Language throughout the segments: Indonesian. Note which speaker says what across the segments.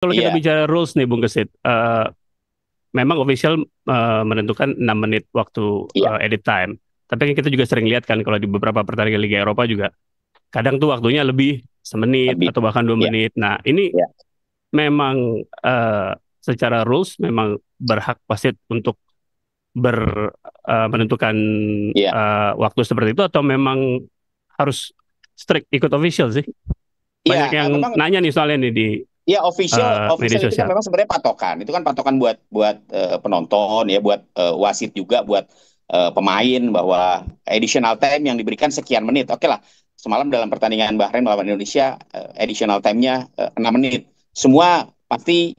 Speaker 1: Kalau yeah. kita iya.
Speaker 2: bicara rules nih Bung Kesit, uh, eh, memang official uh, menentukan 6 menit waktu yeah. Iya. uh, edit time. Tapi kan kita juga sering lihat kan kalau di beberapa pertandingan Liga Eropa juga kadang tuh waktunya lebih semenit lebih. atau bahkan dua yeah. menit. Nah ini yeah. memang uh, secara rules memang berhak wasit untuk ber uh, menentukan yeah. Iya. uh, waktu seperti itu atau memang harus strict ikut official sih? Banyak ya, yang nanya nih soalnya nih di
Speaker 1: Ya official, uh, official itu kan memang sebenarnya patokan. Itu kan patokan buat buat uh, penonton ya, buat uh, wasit juga, buat uh, pemain bahwa additional time yang diberikan sekian menit. Oke okay lah, semalam dalam pertandingan Bahrain melawan Indonesia uh, additional time-nya uh, 6 menit. Semua pasti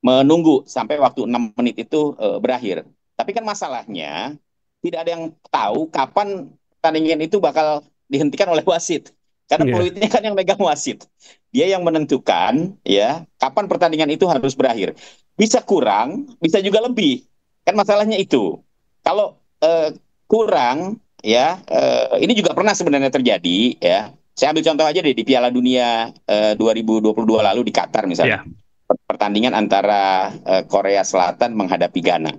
Speaker 1: menunggu sampai waktu 6 menit itu uh, berakhir. Tapi kan masalahnya tidak ada yang tahu kapan pertandingan itu bakal dihentikan oleh wasit. Karena yeah. peluitnya kan yang megang wasit. Dia yang menentukan ya kapan pertandingan itu harus berakhir. Bisa kurang, bisa juga lebih. Kan masalahnya itu. Kalau eh, kurang ya eh, ini juga pernah sebenarnya terjadi ya. Saya ambil contoh aja deh di Piala Dunia eh, 2022 lalu di Qatar misalnya. Yeah. Iya. Pertandingan antara uh, Korea Selatan menghadapi Ghana.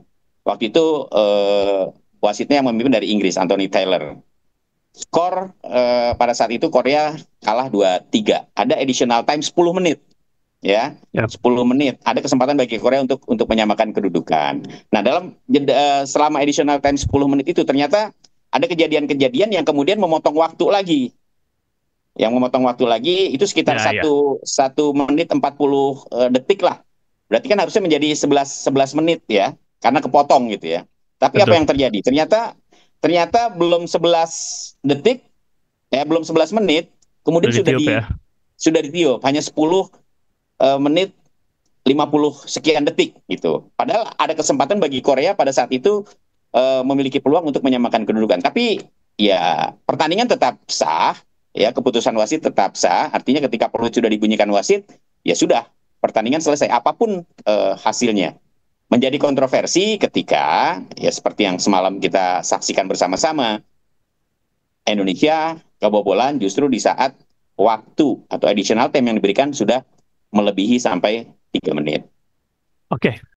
Speaker 1: Waktu itu eh, wasitnya yang memimpin dari Inggris Anthony Taylor skor uh, pada saat itu Korea kalah 2-3. Ada additional time 10 menit. Ya, yep. Ya. 10 menit. Ada kesempatan bagi Korea untuk untuk menyamakan kedudukan. Nah, dalam jeda, eh, selama additional time 10 menit itu ternyata ada kejadian-kejadian yang kemudian memotong waktu lagi. Yang memotong waktu lagi itu sekitar ya, satu ya. satu menit 40 uh, eh, detik lah. Berarti kan harusnya menjadi 11 11 menit ya, karena kepotong gitu ya. Tapi Betul. apa yang terjadi? Ternyata ternyata belum 11 detik ya belum 11 menit kemudian sudah, sudah ditiup, di ya? sudah ditiup hanya 10 uh, eh, menit 50 sekian detik gitu. Padahal ada kesempatan bagi Korea pada saat itu uh, memiliki peluang untuk menyamakan kedudukan. Tapi ya pertandingan tetap sah, ya keputusan wasit tetap sah. Artinya ketika perlu sudah dibunyikan wasit, ya sudah pertandingan selesai apapun uh, hasilnya menjadi kontroversi ketika ya seperti yang semalam kita saksikan bersama-sama Indonesia kebobolan justru di saat waktu atau additional time yang diberikan sudah melebihi sampai tiga menit.
Speaker 2: Oke,